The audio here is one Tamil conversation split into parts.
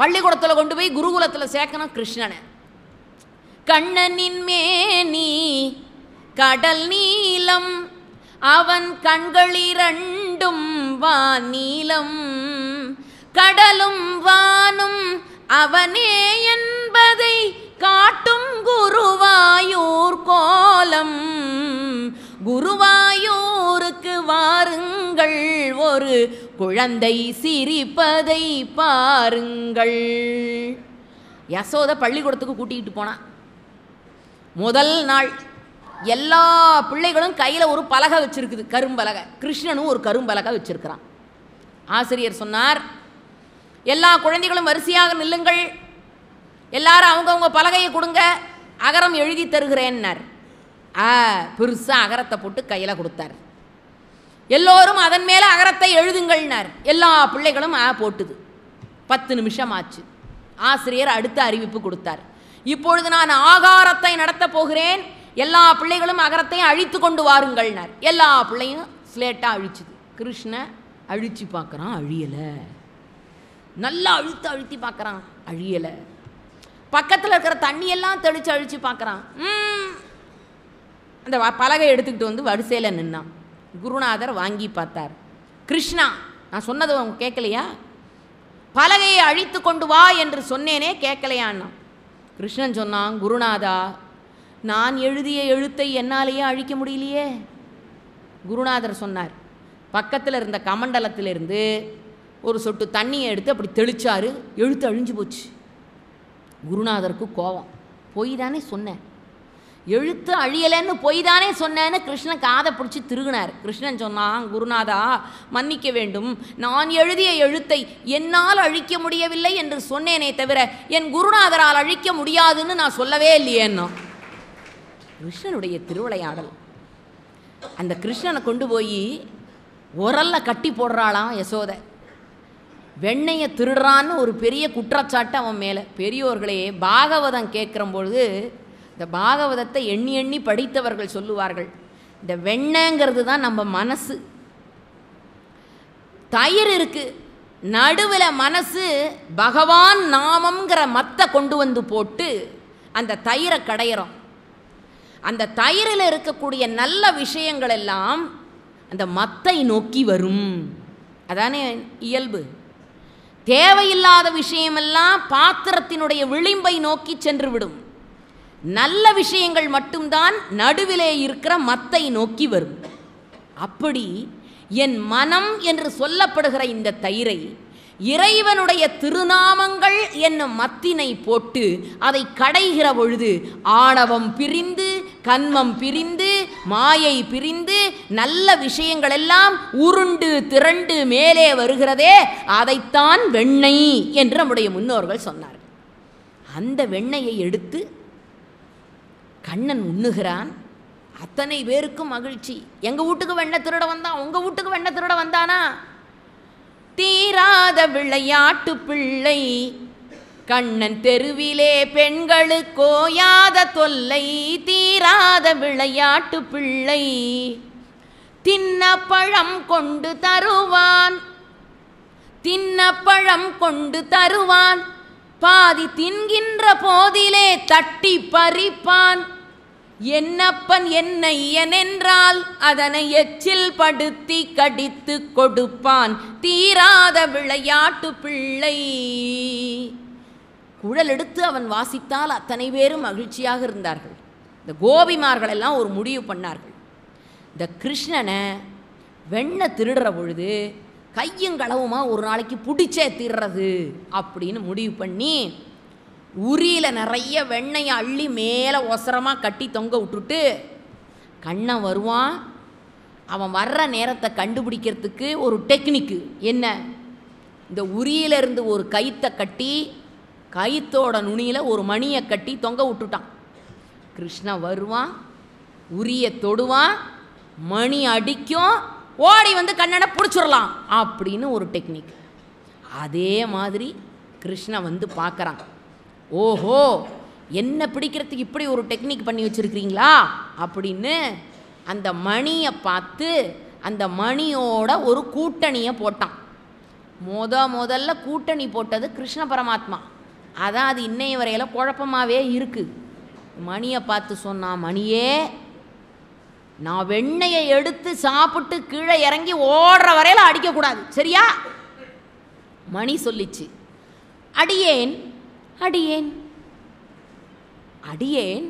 பள்ளிக்கூடத்தில் கொண்டு போய் குருகுலத்தில் சேர்க்கணும் கிருஷ்ணனை கண்ணனின் மேனி கடல் நீலம் அவன் கண்களிரண்டும் வான் நீலம் கடலும் வானும் அவனே என் ஒரு குழந்தை சிரிப்பதை பாருங்கள் யசோத பள்ளிக்கூடத்துக்கு கூட்டிகிட்டு போனான் முதல் நாள் எல்லா பிள்ளைகளும் கையில் ஒரு பலகை வச்சுருக்குது கரும்பலகை கிருஷ்ணனும் ஒரு கரும்பலகை வச்சுருக்கிறான் ஆசிரியர் சொன்னார் எல்லா குழந்தைகளும் வரிசையாக நில்லுங்கள் எல்லாரும் அவங்கவுங்க பலகையை கொடுங்க அகரம் எழுதி தருகிறேன்னார் ஆ பெருசாக அகரத்தை போட்டு கையில் கொடுத்தார் எல்லோரும் அதன் மேலே அகரத்தை எழுதுங்கள்னார் எல்லா பிள்ளைகளும் ஆ போட்டுது பத்து நிமிஷம் ஆச்சு ஆசிரியர் அடுத்த அறிவிப்பு கொடுத்தார் இப்பொழுது நான் ஆகாரத்தை நடத்தப் போகிறேன் எல்லா பிள்ளைகளும் அகரத்தையும் அழித்து கொண்டு வாருங்கள்னார் எல்லா பிள்ளையும் ஸ்லேட்டாக அழிச்சுது கிருஷ்ண அழித்து பார்க்குறான் அழியலை நல்லா அழுத்து அழுத்தி பார்க்குறான் அழியலை பக்கத்தில் இருக்கிற தண்ணியெல்லாம் தெளித்து அழித்து பார்க்குறான் அந்த பலகை எடுத்துக்கிட்டு வந்து வரிசையில் நின்னான் குருநாதர் வாங்கி பார்த்தார் கிருஷ்ணா நான் சொன்னது அவங்க கேட்கலையா பலகையை அழித்து கொண்டு வா என்று சொன்னேனே கேட்கலையான்னா கிருஷ்ணன் சொன்னான் குருநாதா நான் எழுதிய எழுத்தை என்னாலேயே அழிக்க முடியலையே குருநாதர் சொன்னார் பக்கத்தில் இருந்த கமண்டலத்திலிருந்து ஒரு சொட்டு தண்ணியை எடுத்து அப்படி தெளித்தார் எழுத்து அழிஞ்சு போச்சு குருநாதருக்கு கோபம் போய் தானே சொன்னேன் எழுத்து அழியலைன்னு போய் தானே சொன்னேன்னு கிருஷ்ணன் காதை பிடிச்சி திருகினார் கிருஷ்ணன் சொன்னான் குருநாதா மன்னிக்க வேண்டும் நான் எழுதிய எழுத்தை என்னால் அழிக்க முடியவில்லை என்று சொன்னேனே தவிர என் குருநாதரால் அழிக்க முடியாதுன்னு நான் சொல்லவே இல்லையேன்னா கிருஷ்ணனுடைய திருவிளையாடல் அந்த கிருஷ்ணனை கொண்டு போய் உரல்ல கட்டி போடுறாளாம் யசோதை வெண்ணையை திருடுறான்னு ஒரு பெரிய குற்றச்சாட்டு அவன் மேலே பெரியோர்களே பாகவதம் கேட்குற பொழுது இந்த பாகவதத்தை எண்ணி எண்ணி படித்தவர்கள் சொல்லுவார்கள் இந்த வெண்ணங்கிறது தான் நம்ம மனசு தயிர் இருக்குது நடுவில் மனசு பகவான் நாமங்கிற மத்தை கொண்டு வந்து போட்டு அந்த தயிரை கடையிறோம் அந்த தயிரில் இருக்கக்கூடிய நல்ல விஷயங்கள் எல்லாம் அந்த மத்தை நோக்கி வரும் அதானே இயல்பு தேவையில்லாத விஷயமெல்லாம் பாத்திரத்தினுடைய விளிம்பை நோக்கி சென்று விடும் நல்ல விஷயங்கள் மட்டும்தான் நடுவிலே இருக்கிற மத்தை நோக்கி வரும் அப்படி என் மனம் என்று சொல்லப்படுகிற இந்த தயிரை இறைவனுடைய திருநாமங்கள் என்னும் மத்தினை போட்டு அதை கடைகிற பொழுது ஆணவம் பிரிந்து கண்மம் பிரிந்து மாயை பிரிந்து நல்ல விஷயங்கள் எல்லாம் உருண்டு திரண்டு மேலே வருகிறதே அதைத்தான் வெண்ணெய் என்று நம்முடைய முன்னோர்கள் சொன்னார் அந்த வெண்ணெயை எடுத்து கண்ணன் உண்ணுகிறான் அத்தனை பேருக்கும் மகிழ்ச்சி எங்கள் வீட்டுக்கு வெண்ண திருட வந்தான் உங்கள் வீட்டுக்கு வெண்ண திருட வந்தானா தீராத விளையாட்டு பிள்ளை கண்ணன் தெருவிலே பெண்களுக்கோயாத தொல்லை தீராத விளையாட்டு பிள்ளை தின்ன பழம் கொண்டு தருவான் தின்ன பழம் கொண்டு தருவான் பாதி தின்கின்ற போதிலே தட்டி பறிப்பான் என்னப்பன் என்னை என்றால் அதனை எச்சில் படுத்தி கடித்து கொடுப்பான் தீராத விளையாட்டு பிள்ளை குழல் எடுத்து அவன் வாசித்தால் அத்தனை பேரும் மகிழ்ச்சியாக இருந்தார்கள் இந்த கோபிமார்கள் எல்லாம் ஒரு முடிவு பண்ணார்கள் இந்த கிருஷ்ணனை வெண்ணை திருடுற பொழுது கையும் களவுமா ஒரு நாளைக்கு பிடிச்சே திருடுறது அப்படின்னு முடிவு பண்ணி உரியில் நிறைய வெண்ணெய் அள்ளி மேலே ஒசரமாக கட்டி தொங்க விட்டுட்டு கண்ணன் வருவான் அவன் வர்ற நேரத்தை கண்டுபிடிக்கிறதுக்கு ஒரு டெக்னிக்கு என்ன இந்த உரியிலிருந்து ஒரு கயிற்றை கட்டி கயிற்றோட நுனியில் ஒரு மணியை கட்டி தொங்க விட்டுட்டான் கிருஷ்ணன் வருவான் உரிய தொடுவான் மணி அடிக்கும் ஓடி வந்து கண்ணனை பிடிச்சிடலாம் அப்படின்னு ஒரு டெக்னிக் அதே மாதிரி கிருஷ்ணன் வந்து பார்க்குறான் ஓஹோ என்ன பிடிக்கிறதுக்கு இப்படி ஒரு டெக்னிக் பண்ணி வச்சுருக்கிறீங்களா அப்படின்னு அந்த மணியை பார்த்து அந்த மணியோட ஒரு கூட்டணியை போட்டான் மொத முதல்ல கூட்டணி போட்டது கிருஷ்ண பரமாத்மா அதான் அது இன்னைய வரையில் குழப்பமாகவே இருக்குது மணியை பார்த்து சொன்னான் மணியே நான் வெண்ணையை எடுத்து சாப்பிட்டு கீழே இறங்கி ஓடுற வரையில் அடிக்கக்கூடாது சரியா மணி சொல்லிச்சு அடியேன் அடியேன் அடியேன்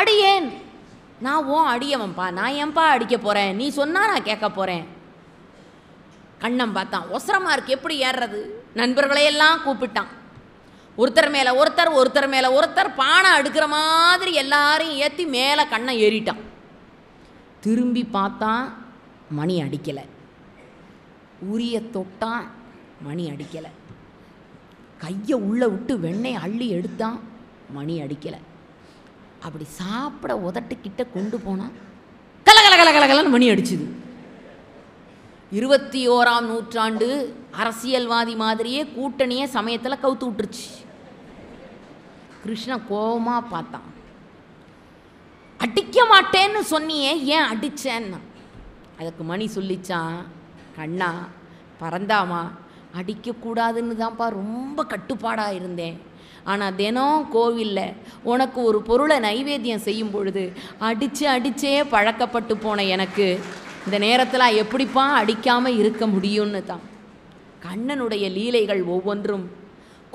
அடியேன் நான் ஓ அடியவன்பா நான் ஏன்பா அடிக்க போகிறேன் நீ சொன்னால் நான் கேட்க போகிறேன் கண்ணம் பார்த்தான் ஒசரமாக இருக்கு எப்படி ஏறுறது நண்பர்களையெல்லாம் கூப்பிட்டான் ஒருத்தர் மேலே ஒருத்தர் ஒருத்தர் மேலே ஒருத்தர் பானை அடுக்கிற மாதிரி எல்லாரையும் ஏற்றி மேலே கண்ணை ஏறிட்டான் திரும்பி பார்த்தா மணி அடிக்கலை உரிய தொட்டான் மணி அடிக்கலை கையை உள்ளே விட்டு வெண்ணெய் அள்ளி எடுத்தான் மணி அடிக்கலை அப்படி சாப்பிட உதட்டுக்கிட்ட கொண்டு போனால் கல கல கல கலகலன்னு மணி அடிச்சுது இருபத்தி ஓராம் நூற்றாண்டு அரசியல்வாதி மாதிரியே கூட்டணியை சமயத்தில் கவுத்து விட்டுருச்சு கிருஷ்ணன் கோபமாக பார்த்தான் அடிக்க மாட்டேன்னு சொன்னியே ஏன் அடித்தேன்னா அதுக்கு மணி சொல்லிச்சான் கண்ணா பறந்தாமா அடிக்கக்கூடாதுன்னு தான்ப்பா ரொம்ப கட்டுப்பாடாக இருந்தேன் ஆனால் தினம் கோவிலில் உனக்கு ஒரு பொருளை நைவேத்தியம் செய்யும் பொழுது அடித்து அடித்தே பழக்கப்பட்டு போன எனக்கு இந்த நேரத்தில் எப்படிப்பா அடிக்காமல் இருக்க முடியும்னு தான் கண்ணனுடைய லீலைகள் ஒவ்வொன்றும்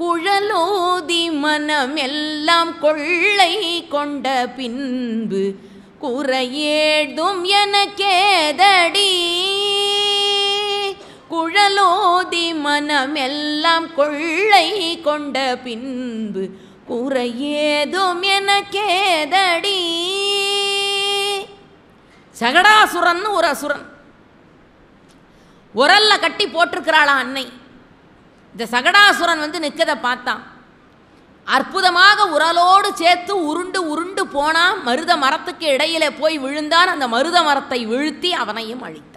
குழலோதி மனம் எல்லாம் கொள்ளை கொண்ட பின்பு குறையேடும் எனக்கேதடி குழலோதி மனமெல்லாம் கொள்ளை கொண்ட பின்பு குறையேதும் என கேதடி சகடாசுரன் ஒரு அசுரன் உரல்ல கட்டி போட்டிருக்கிறாளா அன்னை இந்த சகடாசுரன் வந்து நிற்கதை பார்த்தான் அற்புதமாக உரலோடு சேர்த்து உருண்டு உருண்டு போனான் மருத மரத்துக்கு இடையிலே போய் விழுந்தான் அந்த மருத மரத்தை வீழ்த்தி அவனையும் அழித்தான்